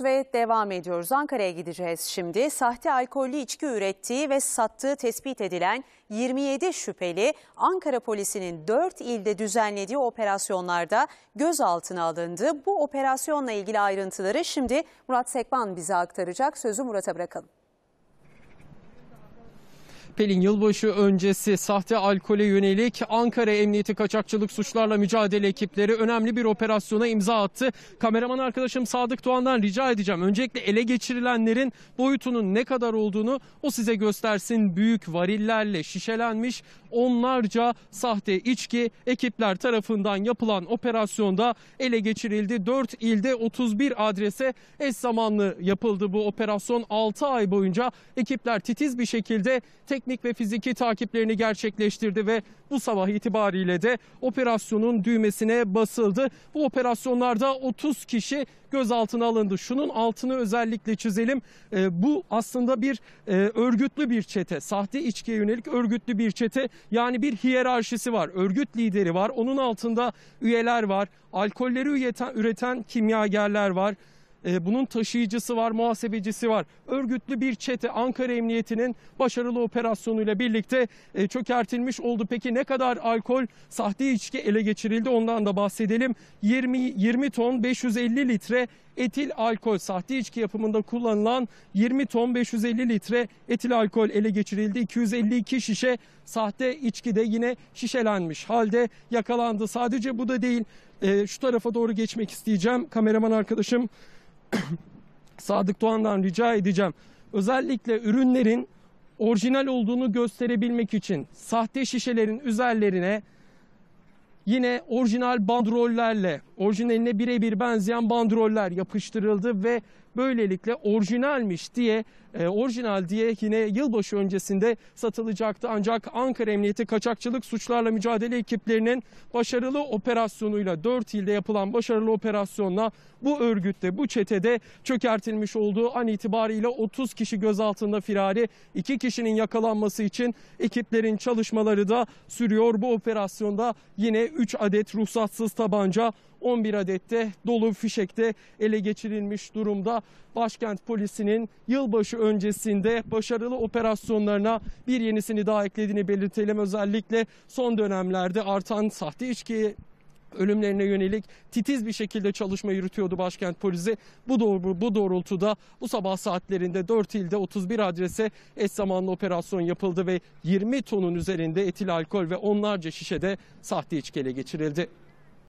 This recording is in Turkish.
ve devam ediyoruz. Ankara'ya gideceğiz şimdi. Sahte alkollü içki ürettiği ve sattığı tespit edilen 27 şüpheli Ankara polisinin 4 ilde düzenlediği operasyonlarda gözaltına alındı. Bu operasyonla ilgili ayrıntıları şimdi Murat Sekban bize aktaracak. Sözü Murat'a bırakalım. Pelin yılbaşı öncesi sahte alkole yönelik Ankara Emniyeti Kaçakçılık Suçlarla Mücadele ekipleri önemli bir operasyona imza attı. Kameraman arkadaşım Sadık Doğan'dan rica edeceğim. Öncelikle ele geçirilenlerin boyutunun ne kadar olduğunu o size göstersin. Büyük varillerle şişelenmiş onlarca sahte içki ekipler tarafından yapılan operasyonda ele geçirildi. 4 ilde 31 adrese eş zamanlı yapıldı bu operasyon. 6 ay boyunca ekipler titiz bir şekilde tek teknik ve fiziki takiplerini gerçekleştirdi ve bu sabah itibariyle de operasyonun düğmesine basıldı. Bu operasyonlarda 30 kişi gözaltına alındı. Şunun altını özellikle çizelim. E, bu aslında bir e, örgütlü bir çete. Sahte içkiye yönelik örgütlü bir çete. Yani bir hiyerarşisi var. Örgüt lideri var. Onun altında üyeler var. Alkolleri üreten, üreten kimyagerler var. E, bunun taşıyıcısı var, muhasebecisi var. Örgütlü bir çete Ankara Emniyeti'nin başarılı operasyonuyla birlikte e, çökertilmiş oldu. Peki ne kadar alkol, sahte içki ele geçirildi ondan da bahsedelim. 20, 20 ton 550 litre etil alkol sahte içki yapımında kullanılan 20 ton 550 litre etil alkol ele geçirildi. 252 şişe sahte içki de yine şişelenmiş halde yakalandı. Sadece bu da değil. E, şu tarafa doğru geçmek isteyeceğim. Kameraman arkadaşım Sadık Doğan'dan rica edeceğim. Özellikle ürünlerin orijinal olduğunu gösterebilmek için sahte şişelerin üzerlerine yine orijinal bandrollerle orijinaline birebir benzeyen bandroller yapıştırıldı ve böylelikle orijinalmiş diye e, orijinal diye yine yılbaşı öncesinde satılacaktı. Ancak Ankara Emniyeti kaçakçılık suçlarla mücadele ekiplerinin başarılı operasyonuyla 4 ilde yapılan başarılı operasyonla bu örgütte bu çetede çökertilmiş olduğu an itibariyle 30 kişi gözaltında firari 2 kişinin yakalanması için ekiplerin çalışmaları da sürüyor. Bu operasyonda yine 3 adet ruhsatsız tabanca 11 adette dolu fişekte ele geçirilmiş durumda. Başkent polisinin yılbaşı öncesinde başarılı operasyonlarına bir yenisini daha eklediğini belirtelim. Özellikle son dönemlerde artan sahte içki ölümlerine yönelik titiz bir şekilde çalışma yürütüyordu başkent polisi. Bu, doğru, bu doğrultuda bu sabah saatlerinde 4 ilde 31 adrese eş zamanlı operasyon yapıldı ve 20 tonun üzerinde etil alkol ve onlarca şişede sahte içki ele geçirildi.